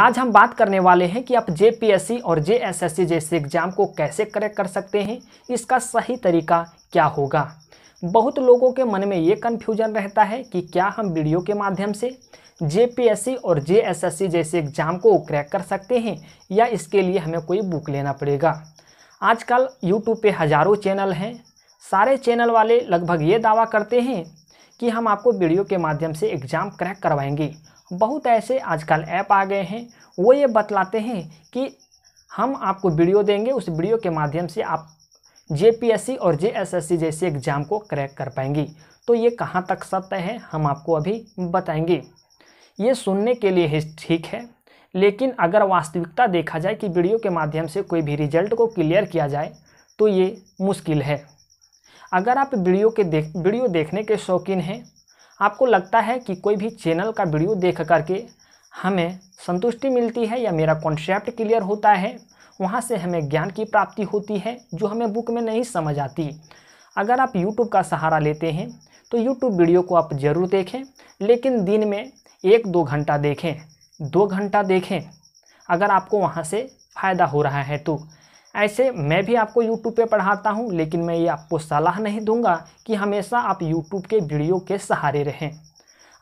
आज हम बात करने वाले हैं कि आप जे और जे जैसे एग्जाम को कैसे क्रैक कर सकते हैं इसका सही तरीका क्या होगा बहुत लोगों के मन में ये कन्फ्यूजन रहता है कि क्या हम वीडियो के माध्यम से जे और जे जैसे एग्जाम को क्रैक कर सकते हैं या इसके लिए हमें कोई बुक लेना पड़ेगा आजकल यूट्यूब पे हज़ारों चैनल हैं सारे चैनल वाले लगभग ये दावा करते हैं कि हम आपको वीडियो के माध्यम से एग्ज़ाम क्रैक करवाएंगे बहुत ऐसे आजकल ऐप आ गए हैं वो ये बतलाते हैं कि हम आपको वीडियो देंगे उस वीडियो के माध्यम से आप जे और जे जैसे एग्ज़ाम को क्रैक कर पाएंगी तो ये कहाँ तक सत्य है हम आपको अभी बताएंगे ये सुनने के लिए ठीक है लेकिन अगर वास्तविकता देखा जाए कि वीडियो के माध्यम से कोई भी रिजल्ट को क्लियर किया जाए तो ये मुश्किल है अगर आप वीडियो के देख वीडियो देखने के शौकीन हैं आपको लगता है कि कोई भी चैनल का वीडियो देख करके हमें संतुष्टि मिलती है या मेरा कॉन्सेप्ट क्लियर होता है वहाँ से हमें ज्ञान की प्राप्ति होती है जो हमें बुक में नहीं समझ आती अगर आप यूट्यूब का सहारा लेते हैं तो यूट्यूब वीडियो को आप ज़रूर देखें लेकिन दिन में एक दो घंटा देखें दो घंटा देखें अगर आपको वहाँ से फ़ायदा हो रहा है तो ऐसे मैं भी आपको यूट्यूब पे पढ़ाता हूँ लेकिन मैं ये आपको सलाह नहीं दूंगा कि हमेशा आप यूट्यूब के वीडियो के सहारे रहें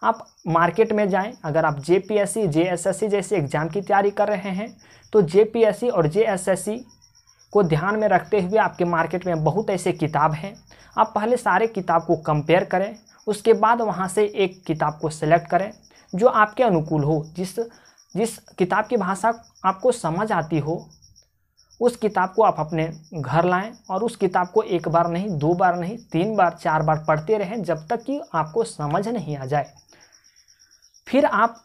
आप मार्केट में जाएं अगर आप जे पी एस सी जैसे एग्ज़ाम की तैयारी कर रहे हैं तो जे पी एस सी और जे एस एस सी को ध्यान में रखते हुए आपके मार्केट में बहुत ऐसे किताब हैं आप पहले सारे किताब को कंपेयर करें उसके बाद वहाँ से एक किताब को सिलेक्ट करें जो आपके अनुकूल हो जिस जिस किताब की भाषा आपको समझ आती हो उस किताब को आप अपने घर लाएं और उस किताब को एक बार नहीं दो बार नहीं तीन बार चार बार पढ़ते रहें जब तक कि आपको समझ नहीं आ जाए फिर आप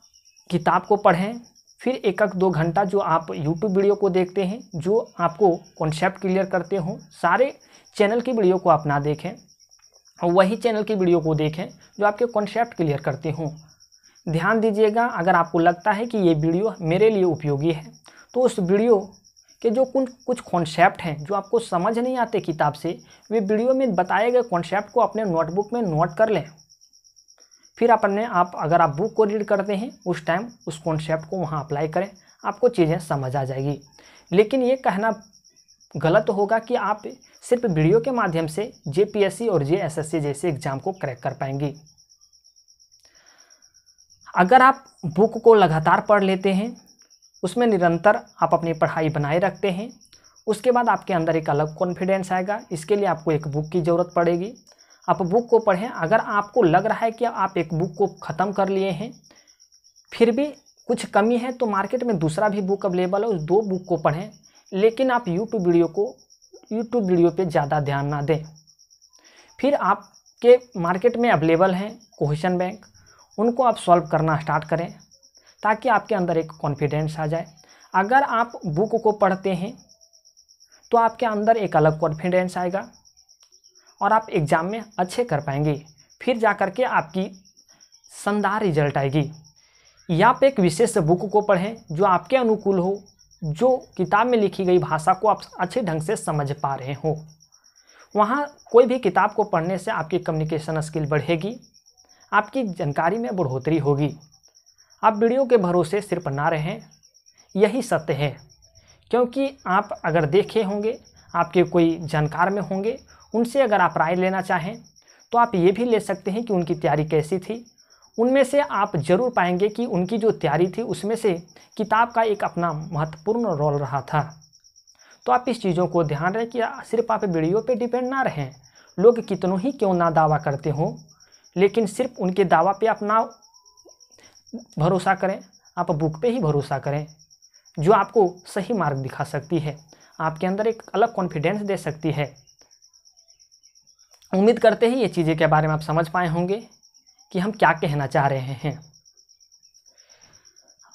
किताब को पढ़ें फिर एक एक दो घंटा जो आप यूट्यूब वीडियो को देखते हैं जो आपको कॉन्सेप्ट क्लियर करते हों सारे चैनल की वीडियो को आप ना देखें और वही चैनल की वीडियो को देखें जो आपके कॉन्सेप्ट क्लियर करते हों ध्यान दीजिएगा अगर आपको लगता है कि ये वीडियो मेरे लिए उपयोगी है तो उस वीडियो कि जो कुछ कुछ कॉन्सेप्ट हैं जो आपको समझ नहीं आते किताब से वे वीडियो में बताए गए कॉन्सेप्ट को अपने नोटबुक में नोट कर लें फिर अपने आप अगर आप बुक को रीड करते हैं उस टाइम उस कॉन्सेप्ट को वहाँ अप्लाई करें आपको चीज़ें समझ आ जाएगी लेकिन ये कहना गलत होगा कि आप सिर्फ वीडियो के माध्यम से जे और जे जैसे एग्ज़ाम को क्रैक कर पाएंगे अगर आप बुक को लगातार पढ़ लेते हैं उसमें निरंतर आप अपनी पढ़ाई बनाए रखते हैं उसके बाद आपके अंदर एक अलग कॉन्फिडेंस आएगा इसके लिए आपको एक बुक की ज़रूरत पड़ेगी आप बुक को पढ़ें अगर आपको लग रहा है कि आप एक बुक को ख़त्म कर लिए हैं फिर भी कुछ कमी है तो मार्केट में दूसरा भी बुक अवेलेबल है उस दो बुक को पढ़ें लेकिन आप यूट्यूब वीडियो को यूट्यूब वीडियो पे ज़्यादा ध्यान ना दें फिर आपके मार्केट में अवेलेबल हैं क्वेश्चन बैंक उनको आप सॉल्व करना स्टार्ट करें ताकि आपके अंदर एक कॉन्फिडेंस आ जाए अगर आप बुक को पढ़ते हैं तो आपके अंदर एक अलग कॉन्फिडेंस आएगा और आप एग्ज़ाम में अच्छे कर पाएंगे फिर जा कर के आपकी शानदार रिजल्ट आएगी या आप एक विशेष बुक को पढ़ें जो आपके अनुकूल हो जो किताब में लिखी गई भाषा को आप अच्छे ढंग से समझ पा रहे हो वहाँ कोई भी किताब को पढ़ने से आपकी कम्युनिकेशन स्किल बढ़ेगी आपकी जानकारी में बढ़ोतरी होगी आप वीडियो के भरोसे सिर्फ ना रहें यही सत्य है क्योंकि आप अगर देखे होंगे आपके कोई जानकार में होंगे उनसे अगर आप राय लेना चाहें तो आप ये भी ले सकते हैं कि उनकी तैयारी कैसी थी उनमें से आप जरूर पाएंगे कि उनकी जो तैयारी थी उसमें से किताब का एक अपना महत्वपूर्ण रोल रहा था तो आप इस चीज़ों को ध्यान रहे कि सिर्फ आप वीडियो पे डिपेंड ना रहें लोग कितनों ही क्यों ना दावा करते हों लेकिन सिर्फ उनके दावा पे आप ना भरोसा करें आप बुक पे ही भरोसा करें जो आपको सही मार्ग दिखा सकती है आपके अंदर एक अलग कॉन्फिडेंस दे सकती है उम्मीद करते ही ये चीज़ें के बारे में आप समझ पाए होंगे कि हम क्या कहना चाह रहे हैं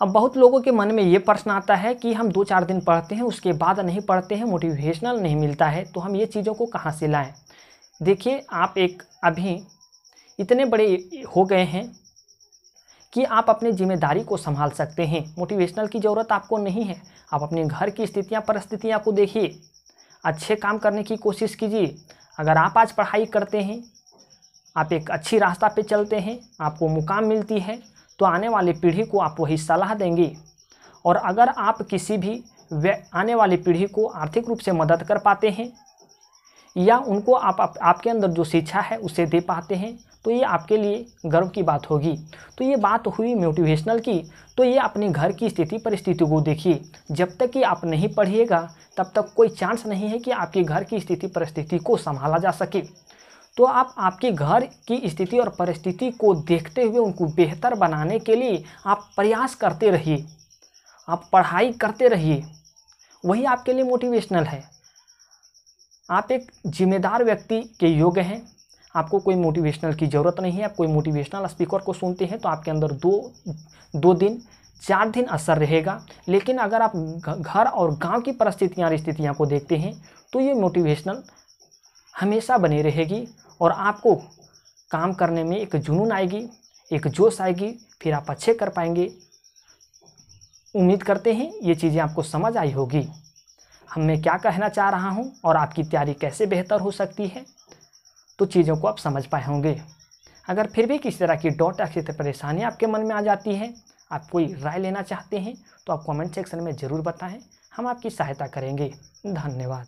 अब बहुत लोगों के मन में ये प्रश्न आता है कि हम दो चार दिन पढ़ते हैं उसके बाद नहीं पढ़ते हैं मोटिवेशनल नहीं मिलता है तो हम ये चीज़ों को कहाँ से लाएं देखिए आप एक अभी इतने बड़े हो गए हैं कि आप अपनी जिम्मेदारी को संभाल सकते हैं मोटिवेशनल की ज़रूरत आपको नहीं है आप अपने घर की स्थितियाँ परिस्थितियाँ को देखिए अच्छे काम करने की कोशिश कीजिए अगर आप आज पढ़ाई करते हैं आप एक अच्छी रास्ता पे चलते हैं आपको मुकाम मिलती है तो आने वाली पीढ़ी को आप वही सलाह देंगे और अगर आप किसी भी आने वाली पीढ़ी को आर्थिक रूप से मदद कर पाते हैं या उनको आप, आप आपके अंदर जो शिक्षा है उसे दे पाते हैं तो ये आपके लिए गर्व की बात होगी तो ये बात हुई मोटिवेशनल की तो ये अपने घर की स्थिति परिस्थिति को देखिए जब तक कि आप नहीं पढ़िएगा तब तक कोई चांस नहीं है कि आपके घर की स्थिति परिस्थिति को संभाला जा सके तो आप आपके घर की स्थिति और परिस्थिति को देखते हुए उनको बेहतर बनाने के लिए आप प्रयास करते रहिए आप पढ़ाई करते रहिए वही आपके लिए मोटिवेशनल है आप एक जिम्मेदार व्यक्ति के योग्य हैं आपको कोई मोटिवेशनल की ज़रूरत नहीं है आप कोई मोटिवेशनल स्पीकर को सुनते हैं तो आपके अंदर दो दो दिन चार दिन असर रहेगा लेकिन अगर आप घर और गांव की परिस्थितियां स्थितियाँ को देखते हैं तो ये मोटिवेशनल हमेशा बनी रहेगी और आपको काम करने में एक जुनून आएगी एक जोश आएगी फिर आप अच्छे कर पाएंगे उम्मीद करते हैं ये चीज़ें आपको समझ आई होगी हम मैं क्या कहना चाह रहा हूँ और आपकी तैयारी कैसे बेहतर हो सकती है तो चीज़ों को आप समझ पाए होंगे अगर फिर भी किसी तरह की डॉट अक्षित परेशानी आपके मन में आ जाती है आप कोई राय लेना चाहते हैं तो आप कमेंट सेक्शन में ज़रूर बताएं हम आपकी सहायता करेंगे धन्यवाद